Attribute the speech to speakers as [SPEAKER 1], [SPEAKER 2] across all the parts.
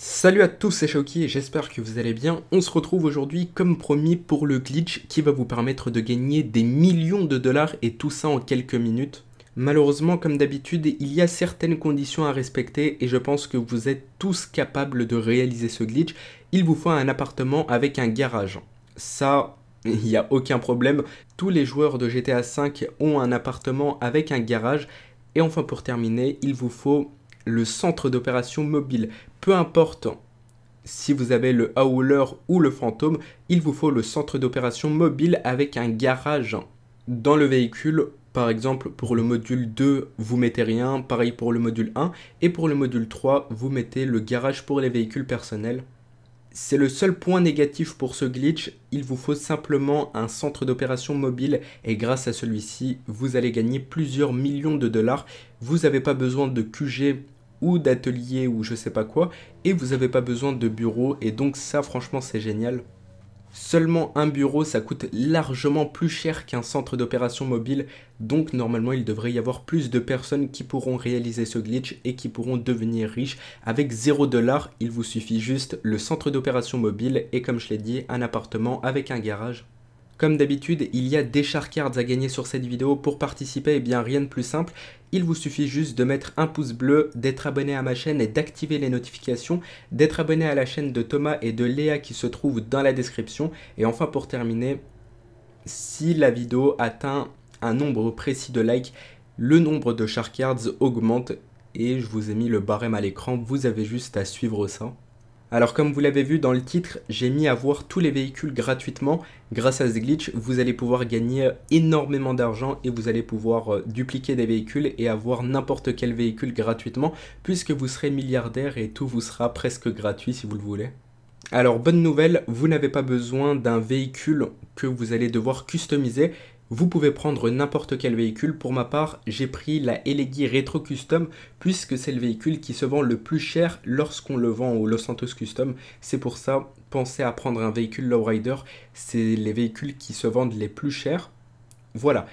[SPEAKER 1] Salut à tous, c'est Shoki j'espère que vous allez bien. On se retrouve aujourd'hui comme promis pour le glitch qui va vous permettre de gagner des millions de dollars et tout ça en quelques minutes. Malheureusement, comme d'habitude, il y a certaines conditions à respecter et je pense que vous êtes tous capables de réaliser ce glitch. Il vous faut un appartement avec un garage. Ça, il n'y a aucun problème. Tous les joueurs de GTA V ont un appartement avec un garage. Et enfin pour terminer, il vous faut le centre d'opération mobile. Peu importe si vous avez le howler ou le fantôme, il vous faut le centre d'opération mobile avec un garage dans le véhicule. Par exemple, pour le module 2, vous mettez rien, pareil pour le module 1, et pour le module 3, vous mettez le garage pour les véhicules personnels. C'est le seul point négatif pour ce glitch, il vous faut simplement un centre d'opération mobile et grâce à celui-ci, vous allez gagner plusieurs millions de dollars. Vous n'avez pas besoin de QG ou d'atelier ou je sais pas quoi et vous n'avez pas besoin de bureau et donc ça franchement c'est génial Seulement un bureau, ça coûte largement plus cher qu'un centre d'opération mobile, donc normalement il devrait y avoir plus de personnes qui pourront réaliser ce glitch et qui pourront devenir riches. Avec 0$, il vous suffit juste le centre d'opération mobile et comme je l'ai dit, un appartement avec un garage comme d'habitude, il y a des char cards à gagner sur cette vidéo. Pour participer, et eh bien rien de plus simple. Il vous suffit juste de mettre un pouce bleu, d'être abonné à ma chaîne et d'activer les notifications, d'être abonné à la chaîne de Thomas et de Léa qui se trouve dans la description. Et enfin pour terminer, si la vidéo atteint un nombre précis de likes, le nombre de charcards augmente et je vous ai mis le barème à l'écran, vous avez juste à suivre ça. Alors comme vous l'avez vu dans le titre, j'ai mis à voir tous les véhicules gratuitement. Grâce à ce glitch, vous allez pouvoir gagner énormément d'argent et vous allez pouvoir euh, dupliquer des véhicules et avoir n'importe quel véhicule gratuitement puisque vous serez milliardaire et tout vous sera presque gratuit si vous le voulez. Alors bonne nouvelle, vous n'avez pas besoin d'un véhicule que vous allez devoir customiser vous pouvez prendre n'importe quel véhicule. Pour ma part, j'ai pris la LEGI Retro Custom puisque c'est le véhicule qui se vend le plus cher lorsqu'on le vend au Los Santos Custom. C'est pour ça, pensez à prendre un véhicule lowrider. C'est les véhicules qui se vendent les plus chers. Voilà.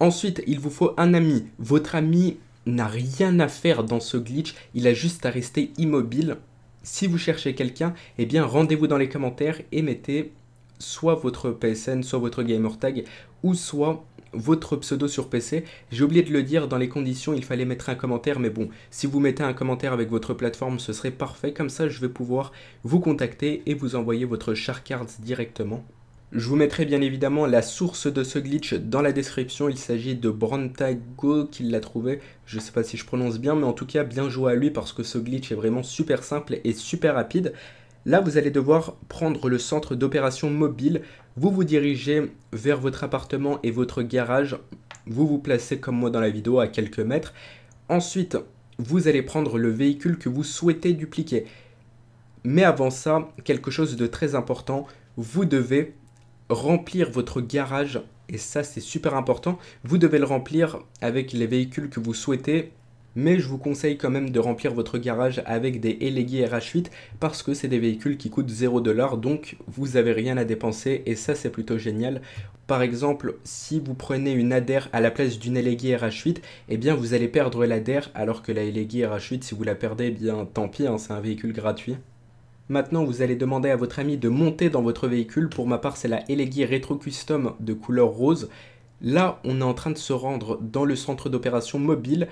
[SPEAKER 1] Ensuite, il vous faut un ami. Votre ami n'a rien à faire dans ce glitch, il a juste à rester immobile. Si vous cherchez quelqu'un, eh bien rendez-vous dans les commentaires et mettez soit votre PSN, soit votre gamertag, ou soit votre pseudo sur PC. J'ai oublié de le dire, dans les conditions, il fallait mettre un commentaire, mais bon, si vous mettez un commentaire avec votre plateforme, ce serait parfait, comme ça je vais pouvoir vous contacter et vous envoyer votre Shark directement. Je vous mettrai bien évidemment la source de ce glitch dans la description, il s'agit de Brantago qui l'a trouvé, je ne sais pas si je prononce bien, mais en tout cas bien joué à lui parce que ce glitch est vraiment super simple et super rapide. Là, vous allez devoir prendre le centre d'opération mobile. Vous vous dirigez vers votre appartement et votre garage. Vous vous placez comme moi dans la vidéo à quelques mètres. Ensuite, vous allez prendre le véhicule que vous souhaitez dupliquer. Mais avant ça, quelque chose de très important, vous devez remplir votre garage, et ça c'est super important, vous devez le remplir avec les véhicules que vous souhaitez mais je vous conseille quand même de remplir votre garage avec des Elegy RH8 parce que c'est des véhicules qui coûtent 0$ donc vous n'avez rien à dépenser et ça c'est plutôt génial. Par exemple, si vous prenez une ADER à la place d'une LEGI RH8, eh bien vous allez perdre l'ADER alors que la Elegy RH8 si vous la perdez, eh bien tant pis, hein, c'est un véhicule gratuit. Maintenant, vous allez demander à votre ami de monter dans votre véhicule. Pour ma part, c'est la LEGI Retro Custom de couleur rose. Là, on est en train de se rendre dans le centre d'opération mobile.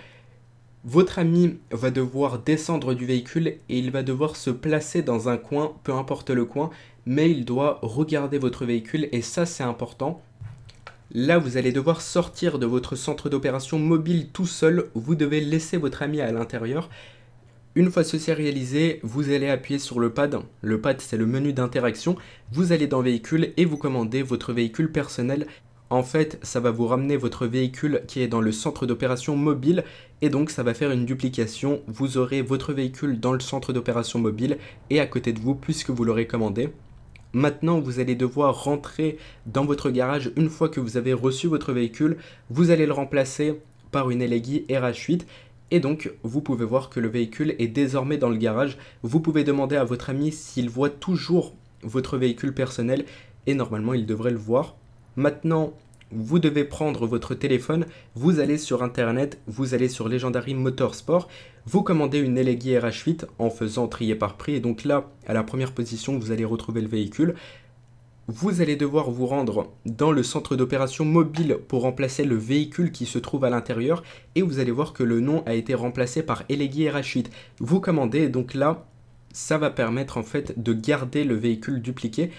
[SPEAKER 1] Votre ami va devoir descendre du véhicule et il va devoir se placer dans un coin, peu importe le coin, mais il doit regarder votre véhicule et ça c'est important. Là, vous allez devoir sortir de votre centre d'opération mobile tout seul. Vous devez laisser votre ami à l'intérieur. Une fois ceci réalisé, vous allez appuyer sur le pad. Le pad, c'est le menu d'interaction. Vous allez dans véhicule et vous commandez votre véhicule personnel. En fait, ça va vous ramener votre véhicule qui est dans le centre d'opération mobile et donc ça va faire une duplication. Vous aurez votre véhicule dans le centre d'opération mobile et à côté de vous puisque vous l'aurez commandé. Maintenant, vous allez devoir rentrer dans votre garage une fois que vous avez reçu votre véhicule. Vous allez le remplacer par une Elegy RH8 et donc, vous pouvez voir que le véhicule est désormais dans le garage. Vous pouvez demander à votre ami s'il voit toujours votre véhicule personnel et normalement, il devrait le voir. Maintenant, vous devez prendre votre téléphone, vous allez sur internet, vous allez sur Legendary Motorsport, vous commandez une Elegy RH8 en faisant trier par prix et donc là, à la première position, vous allez retrouver le véhicule. Vous allez devoir vous rendre dans le centre d'opération mobile pour remplacer le véhicule qui se trouve à l'intérieur et vous allez voir que le nom a été remplacé par Elegy RH8. Vous commandez et donc là, ça va permettre en fait de garder le véhicule dupliqué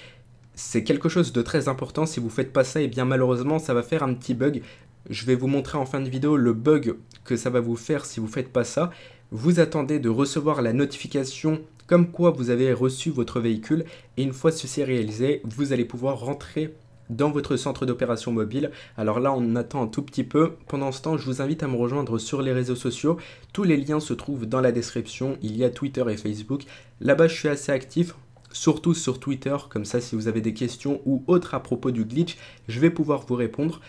[SPEAKER 1] c'est quelque chose de très important, si vous faites pas ça, et eh bien malheureusement ça va faire un petit bug. Je vais vous montrer en fin de vidéo le bug que ça va vous faire si vous faites pas ça. Vous attendez de recevoir la notification comme quoi vous avez reçu votre véhicule et une fois ceci réalisé, vous allez pouvoir rentrer dans votre centre d'opération mobile. Alors là, on attend un tout petit peu. Pendant ce temps, je vous invite à me rejoindre sur les réseaux sociaux. Tous les liens se trouvent dans la description. Il y a Twitter et Facebook. Là-bas, je suis assez actif surtout sur Twitter, comme ça si vous avez des questions ou autres à propos du glitch, je vais pouvoir vous répondre.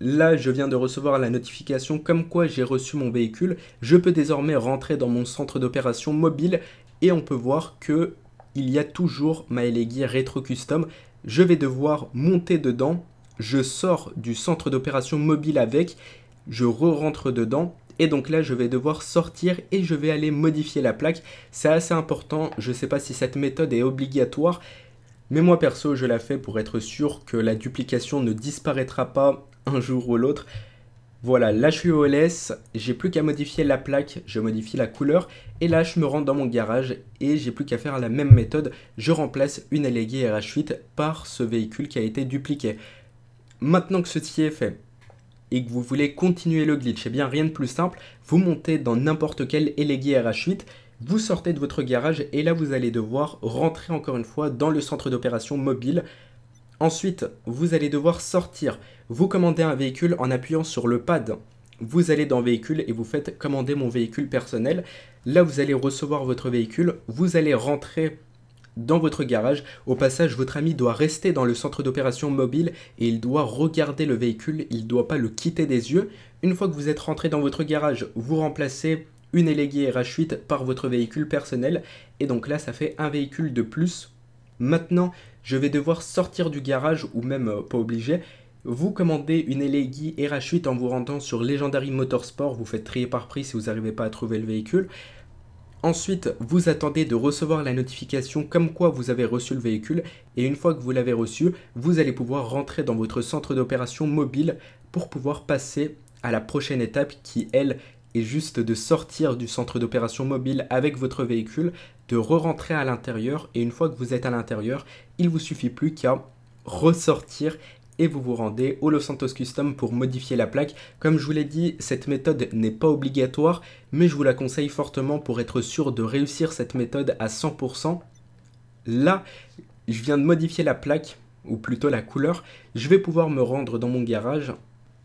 [SPEAKER 1] Là, je viens de recevoir la notification comme quoi j'ai reçu mon véhicule. Je peux désormais rentrer dans mon centre d'opération mobile et on peut voir que il y a toujours ma e Retro Custom. Je vais devoir monter dedans. Je sors du centre d'opération mobile avec. Je re-rentre dedans et donc là, je vais devoir sortir et je vais aller modifier la plaque. C'est assez important, je ne sais pas si cette méthode est obligatoire, mais moi perso, je la fais pour être sûr que la duplication ne disparaîtra pas un jour ou l'autre. Voilà, là je suis au LS, j'ai plus qu'à modifier la plaque, je modifie la couleur, et là je me rends dans mon garage, et j'ai plus qu'à faire la même méthode, je remplace une allégée RH8 par ce véhicule qui a été dupliqué. Maintenant que ceci est fait, et que vous voulez continuer le glitch, Et eh bien rien de plus simple, vous montez dans n'importe quel Elegy RH8, vous sortez de votre garage et là vous allez devoir rentrer encore une fois dans le centre d'opération mobile. Ensuite, vous allez devoir sortir. Vous commandez un véhicule en appuyant sur le pad vous allez dans véhicule et vous faites commander mon véhicule personnel. Là, vous allez recevoir votre véhicule, vous allez rentrer dans votre garage. Au passage, votre ami doit rester dans le centre d'opération mobile et il doit regarder le véhicule, il ne doit pas le quitter des yeux. Une fois que vous êtes rentré dans votre garage, vous remplacez une éléguée RH8 par votre véhicule personnel et donc là ça fait un véhicule de plus. Maintenant, je vais devoir sortir du garage ou même euh, pas obligé. Vous commandez une élégie RH8 en vous rendant sur Legendary Motorsport, vous faites trier par prix si vous n'arrivez pas à trouver le véhicule. Ensuite, vous attendez de recevoir la notification comme quoi vous avez reçu le véhicule et une fois que vous l'avez reçu, vous allez pouvoir rentrer dans votre centre d'opération mobile pour pouvoir passer à la prochaine étape qui, elle, est juste de sortir du centre d'opération mobile avec votre véhicule, de re-rentrer à l'intérieur et une fois que vous êtes à l'intérieur, il vous suffit plus qu'à ressortir et vous vous rendez au Los Santos Custom pour modifier la plaque. Comme je vous l'ai dit, cette méthode n'est pas obligatoire, mais je vous la conseille fortement pour être sûr de réussir cette méthode à 100%. Là, je viens de modifier la plaque, ou plutôt la couleur. Je vais pouvoir me rendre dans mon garage.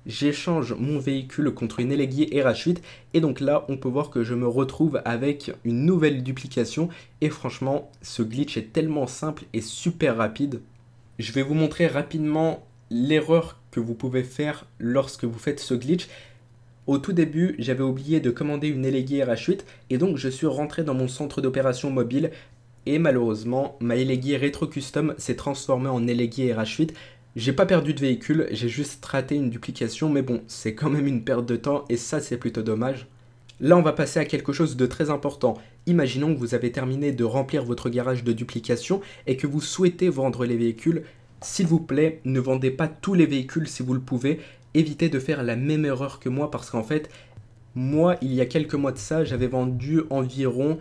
[SPEAKER 1] J'échange mon véhicule contre une Elegy RH8 et donc là on peut voir que je me retrouve avec une nouvelle duplication et franchement ce glitch est tellement simple et super rapide je vais vous montrer rapidement l'erreur que vous pouvez faire lorsque vous faites ce glitch. Au tout début, j'avais oublié de commander une LEGI RH8 et donc je suis rentré dans mon centre d'opération mobile et malheureusement, ma LEGI Retro Custom s'est transformée en LEGI RH8. J'ai pas perdu de véhicule, j'ai juste raté une duplication, mais bon, c'est quand même une perte de temps et ça c'est plutôt dommage. Là, on va passer à quelque chose de très important. Imaginons que vous avez terminé de remplir votre garage de duplication et que vous souhaitez vendre les véhicules, s'il vous plaît, ne vendez pas tous les véhicules si vous le pouvez. Évitez de faire la même erreur que moi parce qu'en fait, moi, il y a quelques mois de ça, j'avais vendu environ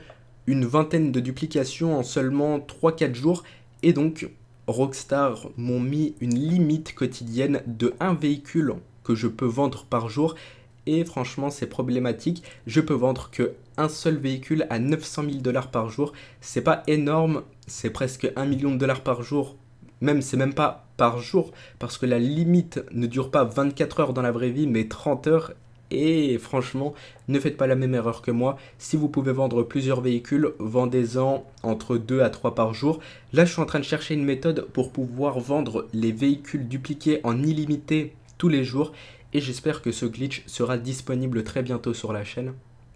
[SPEAKER 1] une vingtaine de duplications en seulement 3-4 jours. Et donc, Rockstar m'ont mis une limite quotidienne de un véhicule que je peux vendre par jour. Et franchement, c'est problématique. Je peux vendre que un seul véhicule à 900 000 dollars par jour. C'est pas énorme, c'est presque 1 million de dollars par jour même, c'est même pas par jour, parce que la limite ne dure pas 24 heures dans la vraie vie, mais 30 heures. Et franchement, ne faites pas la même erreur que moi. Si vous pouvez vendre plusieurs véhicules, vendez-en entre 2 à 3 par jour. Là, je suis en train de chercher une méthode pour pouvoir vendre les véhicules dupliqués en illimité tous les jours. Et j'espère que ce glitch sera disponible très bientôt sur la chaîne.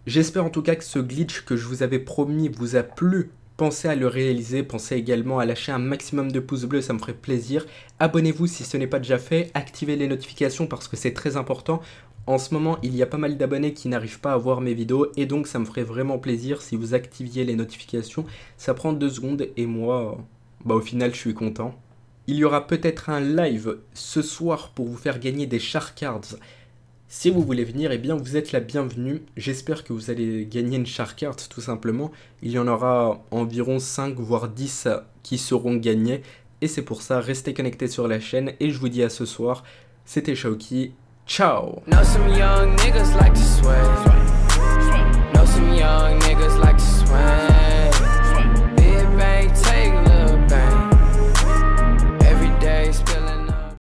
[SPEAKER 1] J'espère en tout cas que ce glitch que je vous avais promis vous a plu Pensez à le réaliser, pensez également à lâcher un maximum de pouces bleus, ça me ferait plaisir. Abonnez-vous si ce n'est pas déjà fait, activez les notifications parce que c'est très important. En ce moment, il y a pas mal d'abonnés qui n'arrivent pas à voir mes vidéos et donc ça me ferait vraiment plaisir si vous activiez les notifications. Ça prend deux secondes et moi, bah au final, je suis content. Il y aura peut-être un live ce soir pour vous faire gagner des Shark Cards. Si vous voulez venir, eh bien vous êtes la bienvenue. J'espère que vous allez gagner une char tout simplement. Il y en aura environ 5 voire 10 qui seront gagnés. Et c'est pour ça, restez connectés sur la chaîne et je vous dis à ce soir. C'était Shauki. Ciao